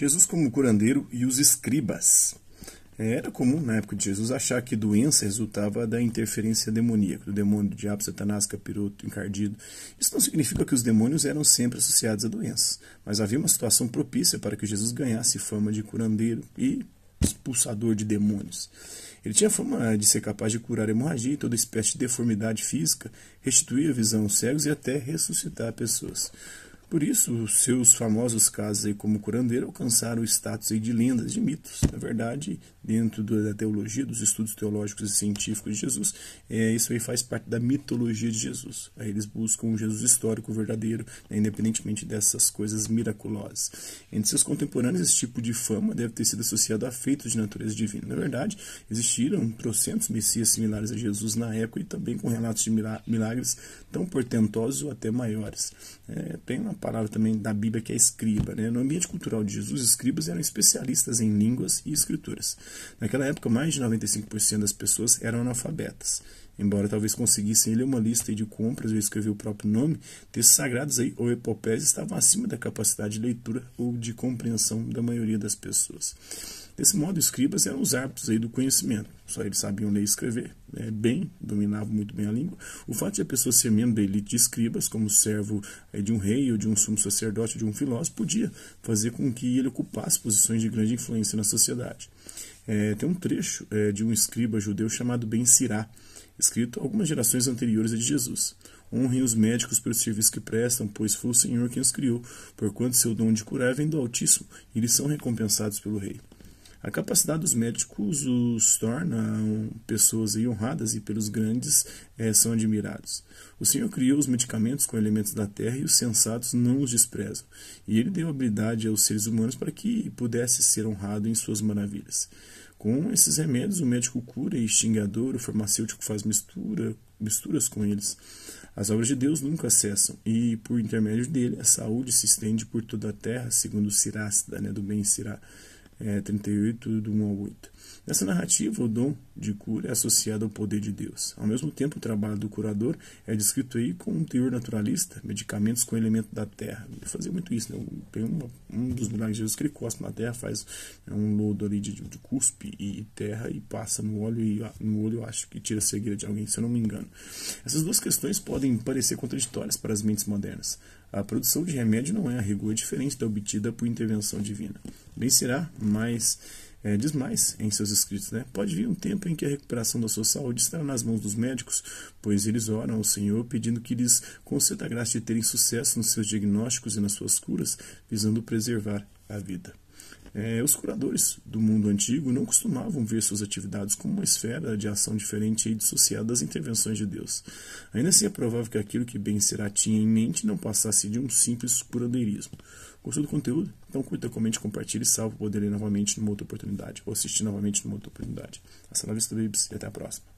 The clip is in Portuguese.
Jesus como curandeiro e os escribas. É, era comum na época de Jesus achar que doença resultava da interferência demoníaca, do demônio, do diabo, satanás, capiroto, encardido. Isso não significa que os demônios eram sempre associados a doenças, mas havia uma situação propícia para que Jesus ganhasse fama de curandeiro e expulsador de demônios. Ele tinha fama de ser capaz de curar hemorragia e toda espécie de deformidade física, restituir a visão aos cegos e até ressuscitar pessoas. Por isso, seus famosos casos aí como curandeiro alcançaram o status aí de lendas, de mitos. Na verdade, dentro da teologia, dos estudos teológicos e científicos de Jesus, é, isso aí faz parte da mitologia de Jesus. Aí eles buscam um Jesus histórico verdadeiro, né, independentemente dessas coisas miraculosas. Entre seus contemporâneos, esse tipo de fama deve ter sido associado a feitos de natureza divina. Na verdade, existiram trocentos messias similares a Jesus na época e também com relatos de milagres tão portentosos ou até maiores. É, tem uma palavra também da Bíblia que é escriba. Né? No ambiente cultural de Jesus, escribas eram especialistas em línguas e escrituras. Naquela época, mais de 95% das pessoas eram analfabetas. Embora talvez conseguissem ler uma lista de compras ou escrever o próprio nome, textos sagrados aí, ou epopés estavam acima da capacidade de leitura ou de compreensão da maioria das pessoas. Desse modo, escribas eram os árbitros aí do conhecimento. Só eles sabiam ler e escrever né? bem, dominavam muito bem a língua. O fato de a pessoa ser membro da elite de escribas, como servo é, de um rei ou de um sumo sacerdote ou de um filósofo, podia fazer com que ele ocupasse posições de grande influência na sociedade. É, tem um trecho é, de um escriba judeu chamado Ben Sirá, escrito algumas gerações anteriores a de Jesus. Honrem os médicos pelo serviço que prestam, pois foi o Senhor quem os criou, porquanto seu dom de curar vem do Altíssimo, e eles são recompensados pelo Rei. A capacidade dos médicos os torna pessoas honradas e pelos grandes é, são admirados. O Senhor criou os medicamentos com elementos da terra e os sensatos não os desprezam. E ele deu habilidade aos seres humanos para que pudesse ser honrado em suas maravilhas. Com esses remédios, o médico cura e extingue a dor, o farmacêutico faz mistura, misturas com eles. As obras de Deus nunca cessam, e por intermédio dele, a saúde se estende por toda a terra, segundo Sirá, cidadania do bem Sirá é, 38, do 1 ao 8. Nessa narrativa, o dom de cura é associado ao poder de Deus. Ao mesmo tempo, o trabalho do curador é descrito aí como um teor naturalista, medicamentos com elemento da terra. Ele fazia muito isso, né? Tem uma, um dos milagres de Jesus é que ele costa na terra, faz né, um lodo ali de, de cuspe e terra e passa no olho e no olho acho que tira a cegueira de alguém, se eu não me engano. Essas duas questões podem parecer contraditórias para as mentes modernas. A produção de remédio não é a rigor diferente da obtida por intervenção divina. Bem será, mas é, diz mais em seus escritos, né? Pode vir um tempo em que a recuperação da sua saúde estará nas mãos dos médicos, pois eles oram ao Senhor pedindo que lhes conceda a graça de terem sucesso nos seus diagnósticos e nas suas curas, visando preservar a vida. É, os curadores do mundo antigo não costumavam ver suas atividades como uma esfera de ação diferente e dissociada das intervenções de Deus. Ainda assim, é provável que aquilo que Ben Será tinha em mente não passasse de um simples curandeirismo. Gostou do conteúdo? Então curta, comente, compartilhe e salve para poder ler novamente numa outra oportunidade, ou assistir novamente numa outra oportunidade. vista, babies, e até a próxima.